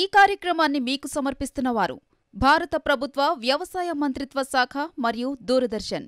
ఈ కార్యక్రమాన్ని మీకు సమర్పిస్తున్నవారు భారత ప్రభుత్వ వ్యవసాయ మంత్రిత్వ శాఖ మరియు దూరదర్శన్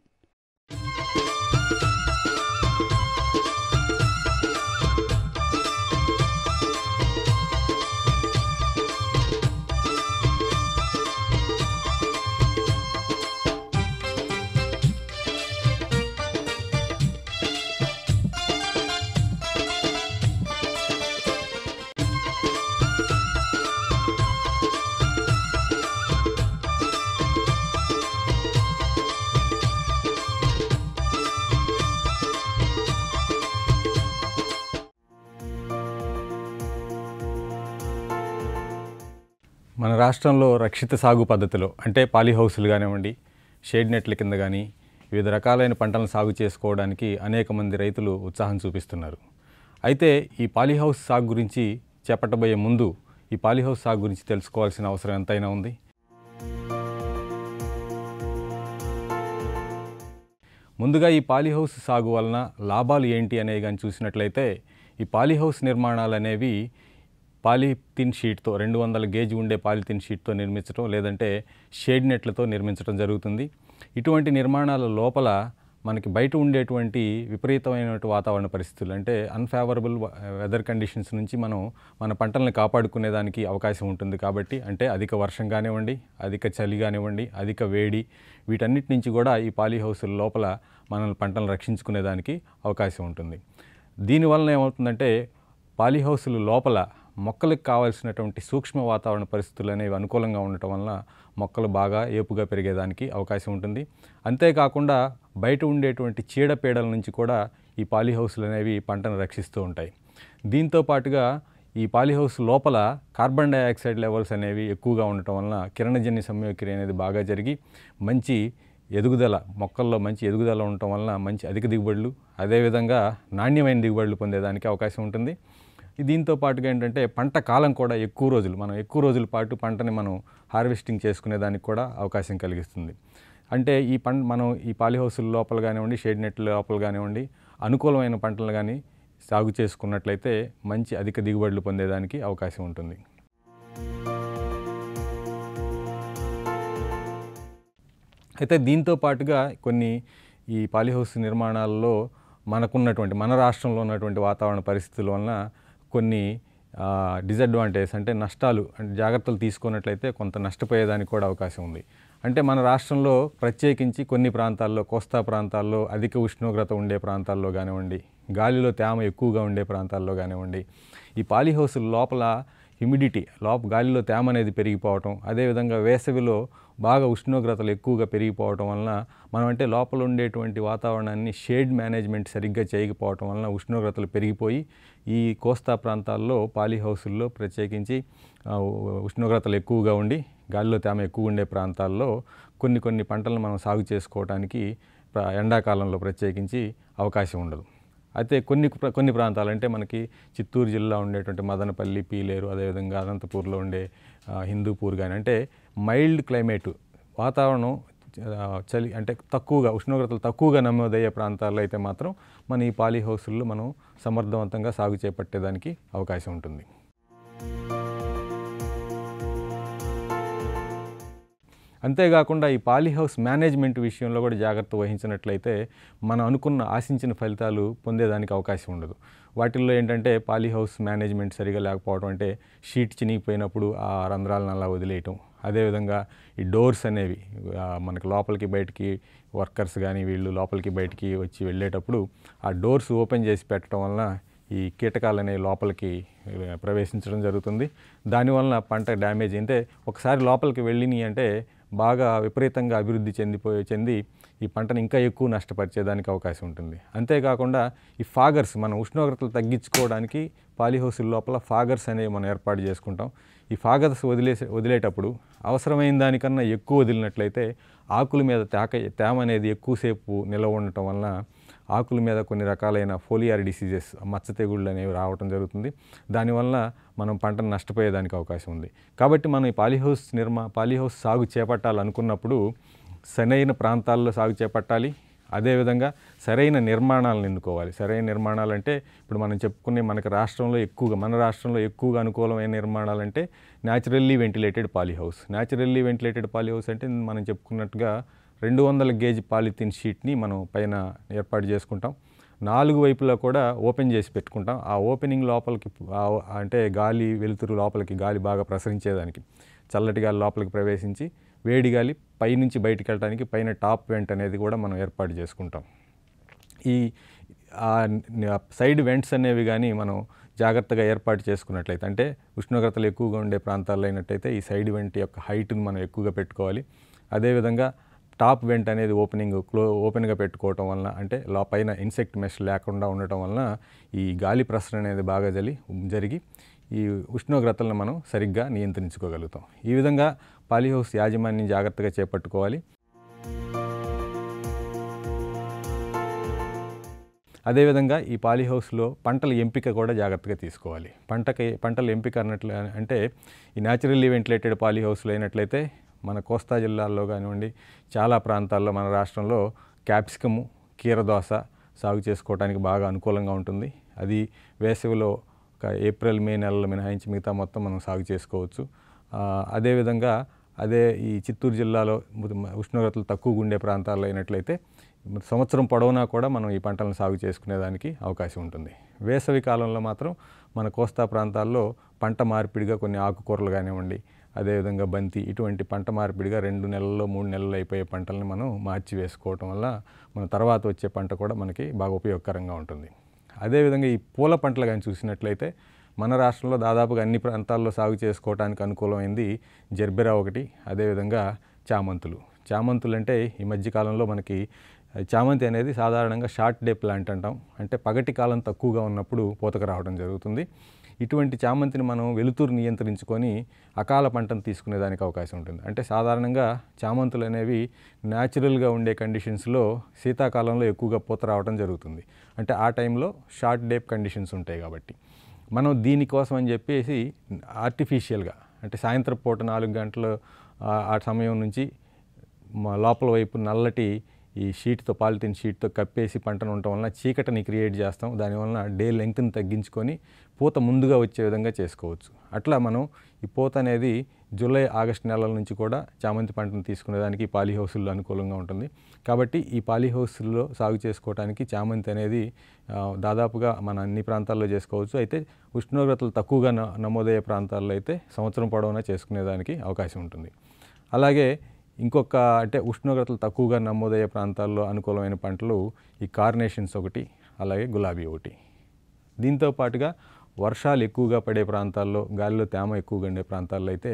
రాష్ట్రంలో రక్షిత సాగు పద్ధతిలో అంటే పాలీహౌస్లు కానివ్వండి షేడ్ నెట్ల కింద కానీ వివిధ రకాలైన పంటలను సాగు చేసుకోవడానికి అనేక మంది రైతులు ఉత్సాహం చూపిస్తున్నారు అయితే ఈ పాలీహౌస్ సాగు గురించి చేపట్టబోయే ముందు ఈ పాలీహౌస్ సాగు గురించి తెలుసుకోవాల్సిన అవసరం ఎంతైనా ఉంది ముందుగా ఈ పాలీహౌస్ సాగు వలన లాభాలు ఏంటి అనే కానీ చూసినట్లయితే ఈ పాలీహౌస్ నిర్మాణాలు అనేవి పాలిథిన్ షీట్తో రెండు వందల గేజ్ ఉండే పాలిథిన్ షీట్తో నిర్మించడం లేదంటే షేడ్ నెట్లతో నిర్మించడం జరుగుతుంది ఇటువంటి నిర్మాణాల లోపల మనకి బయట ఉండేటువంటి విపరీతమైన వాతావరణ పరిస్థితులు అంటే అన్ఫేవరబుల్ వెదర్ కండిషన్స్ నుంచి మనం మన పంటలను కాపాడుకునేదానికి అవకాశం ఉంటుంది కాబట్టి అంటే అధిక వర్షం కానివ్వండి అధిక చలి కానివ్వండి అధిక వేడి వీటన్నిటి నుంచి కూడా ఈ పాలీ లోపల మన పంటలను రక్షించుకునేదానికి అవకాశం ఉంటుంది దీనివలన ఏమవుతుందంటే పాలీ లోపల మొక్కలకు కావాల్సినటువంటి సూక్ష్మ వాతావరణ పరిస్థితులు అనేవి అనుకూలంగా ఉండటం వలన మొక్కలు బాగా ఏపుగా పెరిగేదానికి అవకాశం ఉంటుంది అంతేకాకుండా బయట ఉండేటువంటి చీడపీడల నుంచి కూడా ఈ పాలీహౌస్లు అనేవి పంటను రక్షిస్తూ ఉంటాయి దీంతో పాటుగా ఈ పాలీహౌస్ లోపల కార్బన్ డైఆక్సైడ్ లెవెల్స్ అనేవి ఎక్కువగా ఉండటం వలన కిరణజన్య సమయక్రియ అనేది బాగా జరిగి మంచి ఎదుగుదల మొక్కల్లో మంచి ఎదుగుదల ఉండటం వలన మంచి అధిక దిగుబడులు అదేవిధంగా నాణ్యమైన దిగుబడులు పొందేదానికి అవకాశం ఉంటుంది దీంతో పాటుగా ఏంటంటే పంట కాలం కూడా ఎక్కువ రోజులు మనం ఎక్కువ రోజుల పాటు పంటని మనం హార్వెస్టింగ్ చేసుకునే దానికి కూడా అవకాశం కలిగిస్తుంది అంటే ఈ పంట మనం ఈ పాలిహౌసుల లోపల కానివ్వండి షేడ్ నెట్ల లోపల కానివ్వండి అనుకూలమైన పంటలు కానీ సాగు చేసుకున్నట్లయితే మంచి అధిక దిగుబడులు పొందేదానికి అవకాశం ఉంటుంది అయితే దీంతో పాటుగా కొన్ని ఈ పాలిహౌస్ నిర్మాణాల్లో మనకున్నటువంటి మన రాష్ట్రంలో ఉన్నటువంటి వాతావరణ పరిస్థితుల వలన కొన్ని డిసడ్వాంటేజ్ అంటే నష్టాలు అంటే జాగ్రత్తలు తీసుకున్నట్లయితే కొంత నష్టపోయేదానికి కూడా అవకాశం ఉంది అంటే మన రాష్ట్రంలో ప్రత్యేకించి కొన్ని ప్రాంతాల్లో కోస్తా ప్రాంతాల్లో అధిక ఉష్ణోగ్రత ఉండే ప్రాంతాల్లో కానివ్వండి గాలిలో తేమ ఎక్కువగా ఉండే ప్రాంతాల్లో కానివ్వండి ఈ పాలీహౌస్ లోపల హ్యూమిడిటీ లోప గాలిలో తేమ అనేది పెరిగిపోవటం అదేవిధంగా వేసవిలో బాగా ఉష్ణోగ్రతలు ఎక్కువగా పెరిగిపోవటం వలన మనం అంటే లోపల ఉండేటువంటి వాతావరణాన్ని షేడ్ మేనేజ్మెంట్ సరిగ్గా చేయకపోవటం వలన ఉష్ణోగ్రతలు పెరిగిపోయి ఈ కోస్తా ప్రాంతాల్లో పాలీ హౌసుల్లో ప్రత్యేకించి ఉష్ణోగ్రతలు ఎక్కువగా ఉండి గాలిలో తేమ ఎక్కువ ఉండే ప్రాంతాల్లో కొన్ని కొన్ని పంటలను మనం సాగు చేసుకోవడానికి ఎండాకాలంలో ప్రత్యేకించి అవకాశం ఉండదు అయితే కొన్ని కొన్ని ప్రాంతాలు అంటే మనకి చిత్తూరు జిల్లా ఉండేటువంటి మదనపల్లి పీలేరు అదేవిధంగా అనంతపూర్లో ఉండే హిందూపూర్ కానీ అంటే మైల్డ్ క్లైమేటు వాతావరణం చలి అంటే తక్కువగా ఉష్ణోగ్రతలు తక్కువగా నమోదయ్యే ప్రాంతాల్లో అయితే మాత్రం మన ఈ పాలీ హౌస్లో మనం సమర్థవంతంగా సాగు చేపట్టేదానికి అవకాశం ఉంటుంది అంతేకాకుండా ఈ పాలీహౌస్ మేనేజ్మెంట్ విషయంలో కూడా జాగ్రత్త వహించినట్లయితే మనం అనుకున్న ఆశించిన ఫలితాలు పొందేదానికి అవకాశం ఉండదు వాటిల్లో ఏంటంటే పాలీహౌస్ మేనేజ్మెంట్ సరిగా లేకపోవడం అంటే షీట్ చినిగిపోయినప్పుడు ఆ రంధ్రాలను అలా వదిలేయటం అదేవిధంగా ఈ డోర్స్ అనేవి మనకి లోపలికి బయటికి వర్కర్స్ కానీ వీళ్ళు లోపలికి బయటికి వచ్చి వెళ్ళేటప్పుడు ఆ డోర్స్ ఓపెన్ చేసి పెట్టడం వలన ఈ కీటకాలు అనేవి లోపలికి ప్రవేశించడం జరుగుతుంది దానివలన పంట డ్యామేజ్ అయితే ఒకసారి లోపలికి వెళ్ళినాయి అంటే బాగా విపరీతంగా అభివృద్ధి చెందిపోయే చెంది ఈ పంటను ఇంకా ఎక్కువ నష్టపరిచేదానికి అవకాశం ఉంటుంది అంతేకాకుండా ఈ ఫాగర్స్ మనం ఉష్ణోగ్రతలు తగ్గించుకోవడానికి పాలిహౌస్ లోపల ఫాగర్స్ అనేవి మనం ఏర్పాటు చేసుకుంటాం ఈ ఫాగర్స్ వదిలేసే వదిలేటప్పుడు అవసరమైన దానికన్నా ఎక్కువ వదిలినట్లయితే ఆకుల మీద తేక తేమ అనేది ఎక్కువసేపు నిలవ ఉండటం వలన ఆకుల మీద కొన్ని రకాలైన ఫోలియారి డిసీజెస్ మచ్చ తెగుళ్ళు అనేవి రావటం జరుగుతుంది దానివల్ల మనం పంటను నష్టపోయేదానికి అవకాశం ఉంది కాబట్టి మనం ఈ పాలీహౌస్ నిర్మా పాలీహౌస్ సాగు చేపట్టాలనుకున్నప్పుడు సరైన ప్రాంతాల్లో సాగు చేపట్టాలి అదేవిధంగా సరైన నిర్మాణాలను ఎన్నుకోవాలి సరైన నిర్మాణాలు అంటే ఇప్పుడు మనం చెప్పుకునే మనకు రాష్ట్రంలో ఎక్కువగా మన రాష్ట్రంలో ఎక్కువగా అనుకూలమైన నిర్మాణాలు అంటే naturally ventilated polyhouse naturally ventilated polyhouse అంటే మనం చెప్పుకున్నట్టుగా రెండు వందల గేజ్ పాలిథిన్ షీట్ని మనం పైన ఏర్పాటు చేసుకుంటాం నాలుగు వైపులా కూడా ఓపెన్ చేసి పెట్టుకుంటాం ఆ ఓపెనింగ్ లోపలికి అంటే గాలి వెలుతురు లోపలికి గాలి బాగా ప్రసరించేదానికి చల్లటి గాలి లోపలికి ప్రవేశించి వేడి గాలి పైనుంచి బయటికి వెళ్ళడానికి పైన టాప్ వెంట్ అనేది కూడా మనం ఏర్పాటు చేసుకుంటాం ఈ సైడ్ వెంట్స్ అనేవి కానీ మనం జాగ్రత్తగా ఏర్పాటు చేసుకున్నట్లయితే అంటే ఉష్ణోగ్రతలు ఎక్కువగా ఉండే ప్రాంతాల్లో అయినట్టయితే ఈ సైడ్ వెంట్ యొక్క హైట్ను మనం ఎక్కువగా పెట్టుకోవాలి అదేవిధంగా టాప్ వెంట్ అనేది ఓపెనింగ్ క్లో ఓపెన్గా పెట్టుకోవటం వలన అంటే లోపైన ఇన్సెక్ట్ మెష్ లేకుండా ఉండటం వలన ఈ గాలి ప్రసరణ అనేది బాగా జరి జరిగి ఈ ఉష్ణోగ్రతలను మనం సరిగ్గా నియంత్రించుకోగలుగుతాం ఈ విధంగా పాలీహౌస్ యాజమాన్యం జాగ్రత్తగా చేపట్టుకోవాలి అదేవిధంగా ఈ పాలీహౌస్లో పంటల ఎంపిక కూడా జాగ్రత్తగా తీసుకోవాలి పంటకి పంటల ఎంపిక అన్నట్లు అంటే ఈ న్యాచురల్లీ వెంటిలేటెడ్ పాలీహౌస్లో అయినట్లయితే మన కోస్తా జిల్లాల్లో కానివ్వండి చాలా ప్రాంతాల్లో మన రాష్ట్రంలో క్యాప్సికము కీరదోస సాగు చేసుకోవడానికి బాగా అనుకూలంగా ఉంటుంది అది వేసవిలో ఒక ఏప్రిల్ మే నెలలో మినహాయించి మిగతా మొత్తం మనం సాగు చేసుకోవచ్చు అదేవిధంగా అదే ఈ చిత్తూరు జిల్లాలో ఉష్ణోగ్రతలు తక్కువగా ఉండే ప్రాంతాల్లో అయినట్లయితే సంవత్సరం పొడవునా కూడా మనం ఈ పంటలను సాగు చేసుకునేదానికి అవకాశం ఉంటుంది వేసవి కాలంలో మాత్రం మన కోస్తా ప్రాంతాల్లో పంట మార్పిడిగా కొన్ని ఆకుకూరలు కానివ్వండి అదేవిధంగా బంతి ఇటువంటి పంట మార్పిడిగా రెండు నెలల్లో మూడు నెలలు అయిపోయే పంటల్ని మనం మార్చి వేసుకోవటం వల్ల మన తర్వాత వచ్చే పంట కూడా మనకి బాగా ఉపయోగకరంగా ఉంటుంది అదేవిధంగా ఈ పూల పంటలు కానీ చూసినట్లయితే మన రాష్ట్రంలో దాదాపుగా అన్ని ప్రాంతాల్లో సాగు చేసుకోవడానికి అనుకూలమైంది జర్బెరా ఒకటి అదేవిధంగా చామంతులు చామంతులు అంటే ఈ మధ్యకాలంలో మనకి చామంతి అనేది సాధారణంగా షార్ట్ డే ప్లాంట్ అంటాం అంటే పగటి కాలం తక్కువగా ఉన్నప్పుడు పూతకు రావడం జరుగుతుంది ఇటువంటి చామంతిని మనం వెలుతురు నియంత్రించుకొని అకాల పంటను తీసుకునేదానికి అవకాశం ఉంటుంది అంటే సాధారణంగా చామంతులు అనేవి న్యాచురల్గా ఉండే కండిషన్స్లో శీతాకాలంలో ఎక్కువగా పూత రావడం జరుగుతుంది అంటే ఆ టైంలో షార్ట్ డేప్ కండిషన్స్ ఉంటాయి కాబట్టి మనం దీనికోసం అని చెప్పేసి ఆర్టిఫిషియల్గా అంటే సాయంత్రం పూట నాలుగు గంటలు ఆ సమయం నుంచి లోపల వైపు నల్లటి ఈ షీట్తో పాలిథిన్ షీట్తో కప్పేసి పంటను ఉండటం వలన చీకటిని క్రియేట్ చేస్తాం దానివలన డే లెంగ్త్ని తగ్గించుకొని పూత ముందుగా వచ్చే విధంగా చేసుకోవచ్చు అట్లా మనం ఈ పూత అనేది జూలై ఆగస్టు నెలల నుంచి కూడా చామంతి పంటను తీసుకునేదానికి పాలీ హౌసుల్లో అనుకూలంగా ఉంటుంది కాబట్టి ఈ పాలీ హౌసుల్లో సాగు చేసుకోవడానికి చామంతి అనేది దాదాపుగా మన అన్ని ప్రాంతాల్లో చేసుకోవచ్చు అయితే ఉష్ణోగ్రతలు తక్కువగా నమోదయ్యే ప్రాంతాల్లో అయితే సంవత్సరం పొడవునా చేసుకునేదానికి అవకాశం ఉంటుంది అలాగే ఇంకొక అంటే ఉష్ణోగ్రతలు తక్కువగా నమోదయ్యే ప్రాంతాల్లో అనుకూలమైన పంటలు ఈ కార్నేషన్స్ ఒకటి అలాగే గులాబీ ఒకటి దీంతో పాటుగా వర్షాలు ఎక్కువగా పడే ప్రాంతాల్లో గాలిలో తేమ ఎక్కువగా ఉండే ప్రాంతాల్లో అయితే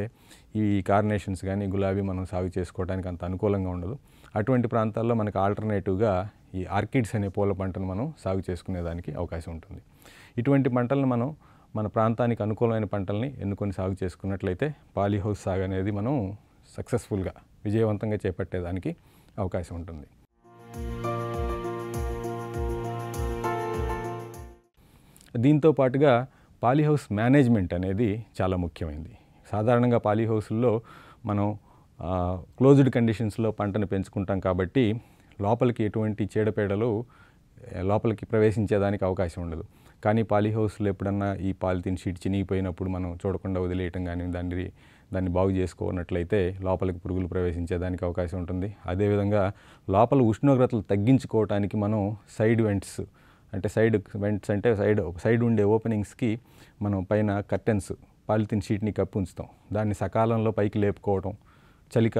ఈ కార్నేషన్స్ కానీ గులాబీ మనం సాగు చేసుకోవడానికి అంత అనుకూలంగా ఉండదు అటువంటి ప్రాంతాల్లో మనకు ఆల్టర్నేటివ్గా ఈ ఆర్కిడ్స్ అనే పూల పంటను మనం సాగు చేసుకునేదానికి అవకాశం ఉంటుంది ఇటువంటి పంటలను మనం మన ప్రాంతానికి అనుకూలమైన పంటల్ని ఎన్నుకొని సాగు చేసుకున్నట్లయితే పాలీహౌస్ సాగు అనేది మనం సక్సెస్ఫుల్గా విజయవంతంగా చేపట్టేదానికి అవకాశం ఉంటుంది దీంతో పాటుగా పాలీహౌస్ మేనేజ్మెంట్ అనేది చాలా ముఖ్యమైనది సాధారణంగా పాలీహౌస్లో మనం క్లోజ్డ్ కండిషన్స్లో పంటను పెంచుకుంటాం కాబట్టి లోపలికి ఎటువంటి చీడపీడలు లోపలికి ప్రవేశించేదానికి అవకాశం ఉండదు కానీ పాలీహౌస్లో ఎప్పుడన్నా ఈ పాలిథిన్ షీట్ చినిగిపోయినప్పుడు మనం చూడకుండా వదిలేయటం కానీ దాన్ని దాన్ని బాగు చేసుకున్నట్లయితే లోపలికి పురుగులు ప్రవేశించేదానికి అవకాశం ఉంటుంది అదేవిధంగా లోపల ఉష్ణోగ్రతలు తగ్గించుకోవడానికి మనం సైడ్ వెంట్స్ అంటే సైడ్ వెంట్స్ అంటే సైడ్ సైడ్ ఉండే ఓపెనింగ్స్కి మనం పైన కర్టెన్స్ పాలిథిన్ షీట్ని కప్పి ఉంచుతాం దాన్ని సకాలంలో పైకి లేపుకోవడం చలిక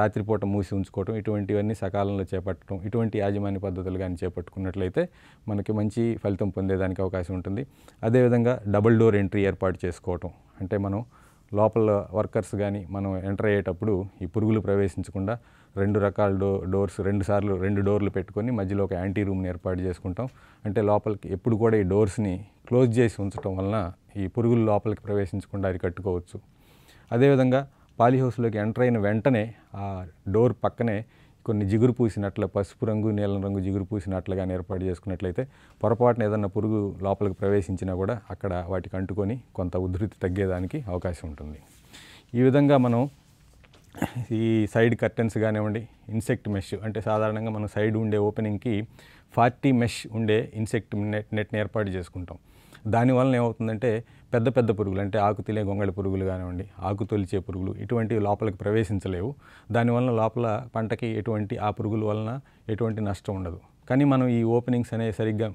రాత్రిపూట మూసి ఉంచుకోవటం ఇటువంటివన్నీ సకాలంలో చేపట్టడం ఇటువంటి యాజమాన్య పద్ధతులు కానీ చేపట్టుకున్నట్లయితే మనకి మంచి ఫలితం పొందేదానికి అవకాశం ఉంటుంది అదేవిధంగా డబుల్ డోర్ ఎంట్రీ ఏర్పాటు చేసుకోవటం అంటే మనం లోపల వర్కర్స్ కానీ మనం ఎంటర్ అయ్యేటప్పుడు ఈ పురుగులు ప్రవేశించకుండా రెండు రకాల డో డోర్స్ రెండు సార్లు రెండు డోర్లు పెట్టుకొని మధ్యలో ఒక యాంటీ రూమ్ని ఏర్పాటు చేసుకుంటాం అంటే లోపలికి ఎప్పుడు కూడా ఈ డోర్స్ని క్లోజ్ చేసి ఉంచడం వలన ఈ పురుగులు లోపలికి ప్రవేశించకుండా అది కట్టుకోవచ్చు అదేవిధంగా పాలిహౌస్లోకి ఎంటర్ అయిన వెంటనే ఆ డోర్ పక్కనే కొన్ని జిగురు పూసినట్ల పసుపు రంగు నీలం రంగు జిగురు పూసినట్లుగా ఏర్పాటు చేసుకున్నట్లయితే పొరపాటున ఏదన్నా పురుగు లోపలికి ప్రవేశించినా కూడా అక్కడ వాటికి అంటుకొని కొంత ఉధృతి తగ్గేదానికి అవకాశం ఉంటుంది ఈ విధంగా మనం ఈ సైడ్ కర్టెన్స్ కానివ్వండి ఇన్సెక్ట్ మెష్ అంటే సాధారణంగా మనం సైడ్ ఉండే ఓపెనింగ్కి ఫార్టీ మెష్ ఉండే ఇన్సెక్ట్ నెట్ నెట్ని ఏర్పాటు చేసుకుంటాం దానివల్ల ఏమవుతుందంటే పెద్ద పెద్ద పురుగులు అంటే ఆకు తినే గొంగళి పురుగులు కానివ్వండి ఆకు తొలిచే పురుగులు ఇటువంటివి లోపలికి ప్రవేశించలేవు దానివలన లోపల పంటకి ఎటువంటి ఆ పురుగుల వలన ఎటువంటి నష్టం ఉండదు కానీ మనం ఈ ఓపెనింగ్స్ అనేవి సరిగ్గా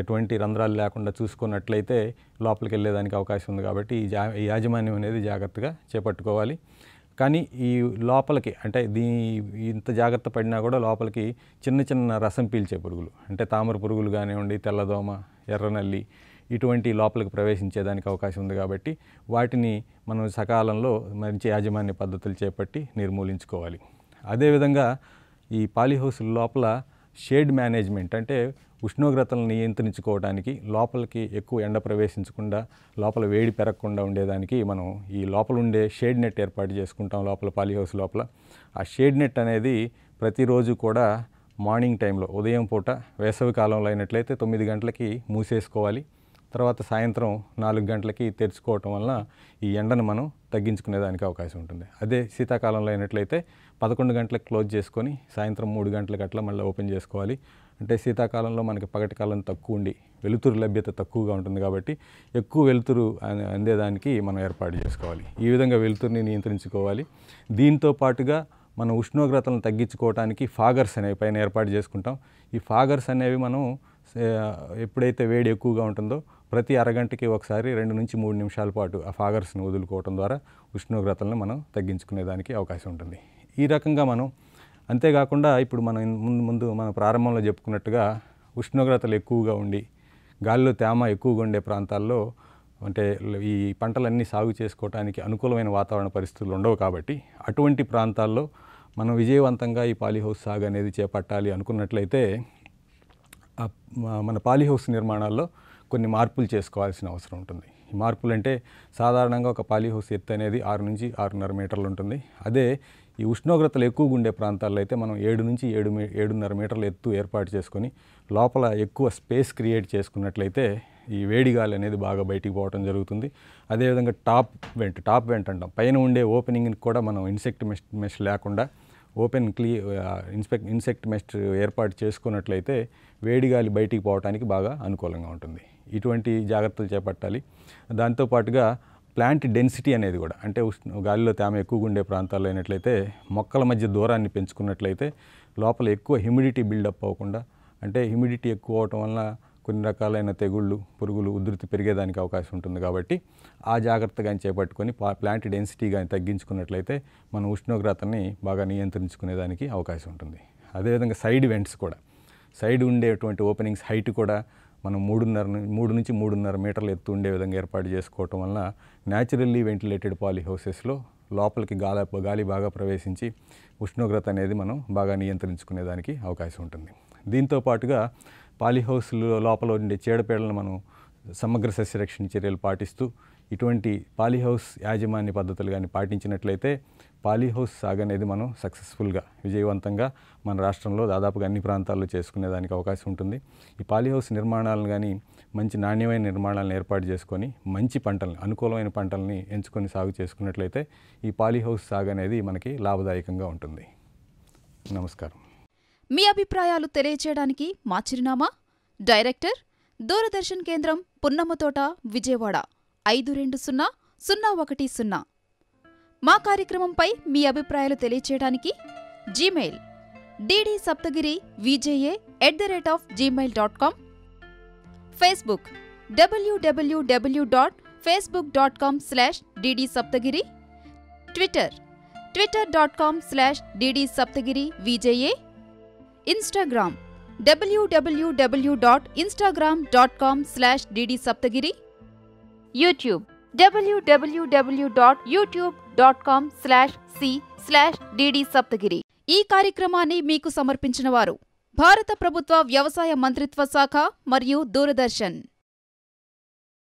ఎటువంటి రంధ్రాలు లేకుండా చూసుకున్నట్లయితే లోపలికి వెళ్ళేదానికి అవకాశం ఉంది కాబట్టి ఈ యాజమాన్యం అనేది జాగ్రత్తగా చేపట్టుకోవాలి కానీ ఈ లోపలికి అంటే దీని ఇంత జాగ్రత్త పడినా కూడా లోపలికి చిన్న చిన్న రసం పీల్చే పురుగులు అంటే తామర పురుగులు కానివ్వండి తెల్లదోమ ఎర్రనల్లి ఇటువంటి లోపలికి ప్రవేశించేదానికి అవకాశం ఉంది కాబట్టి వాటిని మనం సకాలంలో మంచి యాజమాన్య పద్ధతులు చేపట్టి నిర్మూలించుకోవాలి అదేవిధంగా ఈ పాలీహౌస్ లోపల షేడ్ మేనేజ్మెంట్ అంటే ఉష్ణోగ్రతలను నియంత్రించుకోవడానికి లోపలికి ఎక్కువ ఎండ ప్రవేశించకుండా లోపల వేడి పెరగకుండా ఉండేదానికి మనం ఈ లోపల ఉండే షేడ్ నెట్ ఏర్పాటు చేసుకుంటాం లోపల పాలిహౌస్ లోపల ఆ షేడ్ నెట్ అనేది ప్రతిరోజు కూడా మార్నింగ్ టైంలో ఉదయం పూట వేసవి కాలంలో అయినట్లయితే తొమ్మిది గంటలకి మూసేసుకోవాలి తర్వాత సాయంత్రం నాలుగు గంటలకి తెరుచుకోవటం వలన ఈ ఎండను మనం తగ్గించుకునేదానికి అవకాశం ఉంటుంది అదే శీతాకాలంలో అయినట్లయితే పదకొండు గంటలకు క్లోజ్ చేసుకొని సాయంత్రం మూడు గంటలకు అట్లా మళ్ళీ ఓపెన్ చేసుకోవాలి అంటే శీతాకాలంలో మనకి పగటి కాలం తక్కువ ఉండి వెలుతురు లభ్యత తక్కువగా ఉంటుంది కాబట్టి ఎక్కువ వెలుతురు అందేదానికి మనం ఏర్పాటు చేసుకోవాలి ఈ విధంగా వెలుతురుని నియంత్రించుకోవాలి దీంతో పాటుగా మనం ఉష్ణోగ్రతలను తగ్గించుకోవడానికి ఫాగర్స్ అనేవి పైన ఏర్పాటు చేసుకుంటాం ఈ ఫాగర్స్ అనేవి మనం ఎప్పుడైతే వేడి ఎక్కువగా ఉంటుందో ప్రతి అరగంటకి ఒకసారి రెండు నుంచి మూడు నిమిషాల పాటు ఆ ఫాగర్స్ని వదులుకోవడం ద్వారా ఉష్ణోగ్రతలను మనం తగ్గించుకునేదానికి అవకాశం ఉంటుంది ఈ రకంగా మనం అంతేకాకుండా ఇప్పుడు మనం ముందు ముందు మనం ప్రారంభంలో చెప్పుకున్నట్టుగా ఉష్ణోగ్రతలు ఎక్కువగా ఉండి గాలిలో తేమ ఎక్కువగా ఉండే ప్రాంతాల్లో అంటే ఈ పంటలన్నీ సాగు చేసుకోవడానికి అనుకూలమైన వాతావరణ పరిస్థితులు ఉండవు కాబట్టి అటువంటి ప్రాంతాల్లో మనం విజయవంతంగా ఈ పాలీహౌస్ సాగు అనేది చేపట్టాలి అనుకున్నట్లయితే మన పాలీహౌస్ నిర్మాణాల్లో కొన్ని మార్పులు చేసుకోవాల్సిన అవసరం ఉంటుంది ఈ మార్పులు అంటే సాధారణంగా ఒక పాలీహౌస్ ఎత్తు అనేది ఆరు నుంచి ఆరున్నర మీటర్లు ఉంటుంది అదే ఈ ఉష్ణోగ్రతలు ఎక్కువగా ఉండే ప్రాంతాల్లో అయితే మనం ఏడు నుంచి ఏడు ఏడున్నర మీటర్ల ఎత్తు ఏర్పాటు చేసుకొని లోపల ఎక్కువ స్పేస్ క్రియేట్ చేసుకున్నట్లయితే ఈ వేడిగాలి అనేది బాగా బయటికి పోవడం జరుగుతుంది అదేవిధంగా టాప్ వెంట్ టాప్ వెంట్ అంటాం పైన ఉండే ఓపెనింగ్ని కూడా మనం ఇన్సెక్ట్ మెస్ట్ మెష్ లేకుండా ఓపెన్ క్లీ ఇన్స్పెక్ట్ ఇన్సెక్ట్ మెస్ట్ ఏర్పాటు చేసుకున్నట్లయితే వేడిగాలి బయటికి పోవడానికి బాగా అనుకూలంగా ఉంటుంది ఇటువంటి జాగ్రత్తలు చేపట్టాలి దాంతోపాటుగా ప్లాంట్ డెన్సిటీ అనేది కూడా అంటే గాలిలో తేమ ఎక్కువగా ఉండే ప్రాంతాల్లో అయినట్లయితే మొక్కల మధ్య దూరాన్ని పెంచుకున్నట్లయితే లోపల ఎక్కువ హ్యూమిడిటీ బిల్డప్ అవ్వకుండా అంటే హ్యూమిడిటీ ఎక్కువ అవటం వల్ల కొన్ని రకాలైన తెగుళ్ళు పురుగులు ఉధృతి పెరిగేదానికి అవకాశం ఉంటుంది కాబట్టి ఆ జాగ్రత్తగా చేపట్టుకొని ప్లాంట్ డెన్సిటీ కానీ తగ్గించుకున్నట్లయితే మనం ఉష్ణోగ్రతని బాగా నియంత్రించుకునేదానికి అవకాశం ఉంటుంది అదేవిధంగా సైడ్ వెంట్స్ కూడా సైడ్ ఉండేటువంటి ఓపెనింగ్స్ హైట్ కూడా మనం మూడున్నర మూడు నుంచి మూడున్నర మీటర్లు ఎత్తు ఉండే విధంగా ఏర్పాటు చేసుకోవటం వలన న్యాచురల్లీ వెంటిలేటెడ్ పాలీ హౌసెస్లో లోపలికి గాలి గాలి బాగా ప్రవేశించి ఉష్ణోగ్రత అనేది మనం బాగా నియంత్రించుకునేదానికి అవకాశం ఉంటుంది దీంతో పాటుగా పాలీహౌస్లో లోపల ఉండే చీడపీడలను మనం సమగ్ర సస్యరక్షణ చర్యలు పాటిస్తూ ఇటువంటి పాలీహౌస్ యాజమాన్య పద్ధతులు కానీ పాటించినట్లయితే పాలీ హౌస్ సాగ అనేది మనం సక్సెస్ఫుల్గా విజయవంతంగా మన రాష్ట్రంలో దాదాపుగా అన్ని ప్రాంతాల్లో చేసుకునేదానికి అవకాశం ఉంటుంది ఈ పాలీ హౌస్ నిర్మాణాలను కానీ మంచి నాణ్యమైన నిర్మాణాలను ఏర్పాటు చేసుకొని మంచి పంటలను అనుకూలమైన పంటల్ని ఎంచుకొని సాగు చేసుకున్నట్లయితే ఈ పాలీ హౌస్ సాగ అనేది మనకి లాభదాయకంగా ఉంటుంది నమస్కారం మీ అభిప్రాయాలు తెలియచేయడానికి మా చిరునామా డైరెక్టర్ దూరదర్శన్ కేంద్రం పున్నమ్మతోట విజయవాడ ఐదు రెండు సున్నా సున్నా ఒకటి సున్నా మా కార్యక్రమంపై మీ అభిప్రాయాలు తెలియచేయడానికి Gmail DD Saptagiri VJA at the rate of Gmail dot com Facebook WWW dot Facebook dot com slash DD Saptagiri Twitter Twitter dot com slash DD Saptagiri VJA Instagram WWW dot Instagram dot com slash DD Saptagiri YouTube WWW dot YouTube dot com slash C slash DD Saptagiri ఈ కార్యక్రమాన్ని మీకు సమర్పించిన వారు భారత ప్రభుత్వ వ్యవసాయ మంత్రిత్వ శాఖ మరియు దూరదర్శన్